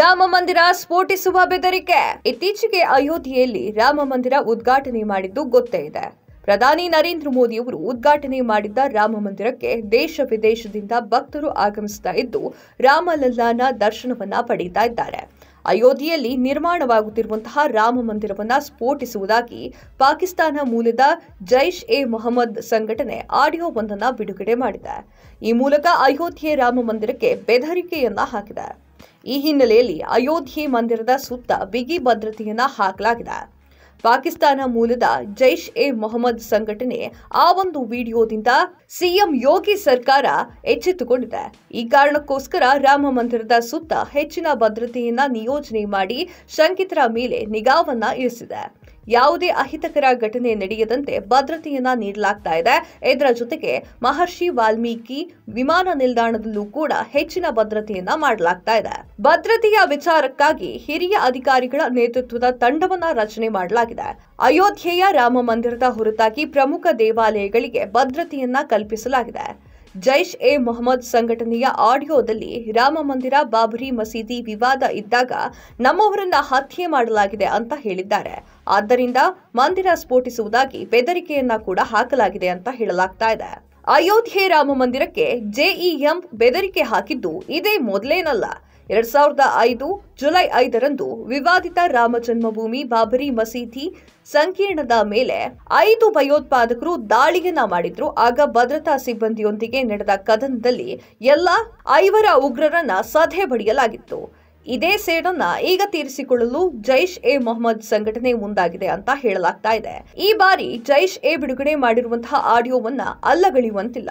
ರಾಮ ಮಂದಿರ ಸ್ಫೋಟಿಸುವ ಬೆದರಿಕೆ ಇತ್ತೀಚೆಗೆ ಅಯೋಧ್ಯೆಯಲ್ಲಿ ರಾಮ ಮಂದಿರ ಉದ್ಘಾಟನೆ ಮಾಡಿದ್ದು ಗೊತ್ತೇ ಇದೆ ಪ್ರಧಾನಿ ನರೇಂದ್ರ ಮೋದಿ ಅವರು ಉದ್ಘಾಟನೆ ಮಾಡಿದ್ದ ರಾಮ ಮಂದಿರಕ್ಕೆ ದೇಶ ವಿದೇಶದಿಂದ ಭಕ್ತರು ಆಗಮಿಸ್ತಾ ಇದ್ದು ರಾಮಲಲ್ಲಾನ ದರ್ಶನವನ್ನ ಪಡೀತಾ ಇದ್ದಾರೆ ಅಯೋಧ್ಯೆಯಲ್ಲಿ ನಿರ್ಮಾಣವಾಗುತ್ತಿರುವಂತಹ ರಾಮ ಮಂದಿರವನ್ನ ಸ್ಫೋಟಿಸುವುದಾಗಿ ಪಾಕಿಸ್ತಾನ ಮೂಲದ ಜೈಷ್ ಎ ಮೊಹಮ್ಮದ್ ಸಂಘಟನೆ ಆಡಿಯೋ ಒಂದನ್ನು ಬಿಡುಗಡೆ ಮಾಡಿದೆ ಈ ಮೂಲಕ ಅಯೋಧ್ಯೆ ರಾಮ ಮಂದಿರಕ್ಕೆ ಬೆದರಿಕೆಯನ್ನ ಹಾಕಿದೆ ಈ ಹಿನ್ನೆಲೆಯಲ್ಲಿ ಅಯೋಧ್ಯೆ ಮಂದಿರದ ಸುತ್ತ ಬಿಗಿ ಭದ್ರತೆಯನ್ನು ಹಾಕಲಾಗಿದೆ ಪಾಕಿಸ್ತಾನ ಮೂಲದ ಜೈಷ್ ಎ ಮೊಹಮ್ಮದ್ ಸಂಘಟನೆ ಆ ಒಂದು ವಿಡಿಯೋದಿಂದ ಸಿಎಂ ಯೋಗಿ ಸರ್ಕಾರ ಎಚ್ಚೆತ್ತುಕೊಂಡಿದೆ ಈ ಕಾರಣಕ್ಕೋಸ್ಕರ ರಾಮ ಮಂದಿರದ ಸುತ್ತ ಹೆಚ್ಚಿನ ಭದ್ರತೆಯನ್ನ ನಿಯೋಜನೆ ಮಾಡಿ ಶಂಕಿತರ ಮೇಲೆ ನಿಗಾವನ್ನ ಇರಿಸಿದೆ ಯಾವುದೇ ಅಹಿತಕರ ಘಟನೆ ನಡೆಯದಂತೆ ಭದ್ರತೆಯನ್ನ ನೀಡಲಾಗ್ತಾ ಇದೆ ಇದರ ಜೊತೆಗೆ ಮಹರ್ಷಿ ವಾಲ್ಮೀಕಿ ವಿಮಾನ ನಿಲ್ದಾಣದಲ್ಲೂ ಕೂಡ ಹೆಚ್ಚಿನ ಭದ್ರತೆಯನ್ನ ಮಾಡಲಾಗ್ತಾ ಇದೆ ಭದ್ರತೆಯ ವಿಚಾರಕ್ಕಾಗಿ ಹಿರಿಯ ಅಧಿಕಾರಿಗಳ ನೇತೃತ್ವದ ತಂಡವನ್ನ ರಚನೆ ಮಾಡಲಾಗಿದೆ ಅಯೋಧ್ಯೆಯ ರಾಮ ಮಂದಿರದ ಹೊರತಾಗಿ ಪ್ರಮುಖ ದೇವಾಲಯಗಳಿಗೆ ಭದ್ರತೆಯನ್ನ ಕಲ್ಪಿಸಲಾಗಿದೆ ಜೈಷ್ ಎ ಮೊಹಮ್ಮದ್ ಸಂಘಟನೆಯ ಆಡಿಯೋದಲ್ಲಿ ರಾಮ ಮಂದಿರ ಬಾಬರಿ ಮಸೀದಿ ವಿವಾದ ಇದ್ದಾಗ ನಮ್ಮವರನ್ನ ಹತ್ಯೆ ಮಾಡಲಾಗಿದೆ ಅಂತ ಹೇಳಿದ್ದಾರೆ ಆದ್ದರಿಂದ ಮಂದಿರ ಸ್ಫೋಟಿಸುವುದಾಗಿ ಬೆದರಿಕೆಯನ್ನ ಕೂಡ ಹಾಕಲಾಗಿದೆ ಅಂತ ಹೇಳಲಾಗ್ತಾ ಇದೆ ಅಯೋಧ್ಯೆ ರಾಮ ಮಂದಿರಕ್ಕೆ ಜೆಇಎಂ ಬೆದರಿಕೆ ಹಾಕಿದ್ದು ಇದೇ ಮೊದಲೇನಲ್ಲ ಎರಡ್ ಸಾವಿರದ ಐದು ಜುಲೈ ಐದರಂದು ವಿವಾದಿತ ರಾಮ ಜನ್ಮಭೂಮಿ ಬಾಬರಿ ಮಸೀದಿ ಸಂಕೀರ್ಣದ ಮೇಲೆ ಐದು ಭಯೋತ್ಪಾದಕರು ದಾಳಿಯನ್ನ ಮಾಡಿದ್ರು ಆಗ ಭದ್ರತಾ ಸಿಬ್ಬಂದಿಯೊಂದಿಗೆ ನಡೆದ ಕದನದಲ್ಲಿ ಎಲ್ಲ ಐವರ ಉಗ್ರರನ್ನ ಸದೆ ಬಡಿಯಲಾಗಿತ್ತು ಇದೇ ಸೇಡನ್ನ ಈಗ ತೀರಿಸಿಕೊಳ್ಳಲು ಜೈಷ್ ಎ ಮೊಹಮ್ಮದ್ ಸಂಘಟನೆ ಮುಂದಾಗಿದೆ ಅಂತ ಹೇಳಲಾಗ್ತಾ ಇದೆ ಈ ಬಾರಿ ಜೈಷ್ ಎ ಬಿಡುಗಡೆ ಮಾಡಿರುವಂತಹ ಆಡಿಯೋವನ್ನ ಅಲ್ಲಗಳಿಯುವಂತಿಲ್ಲ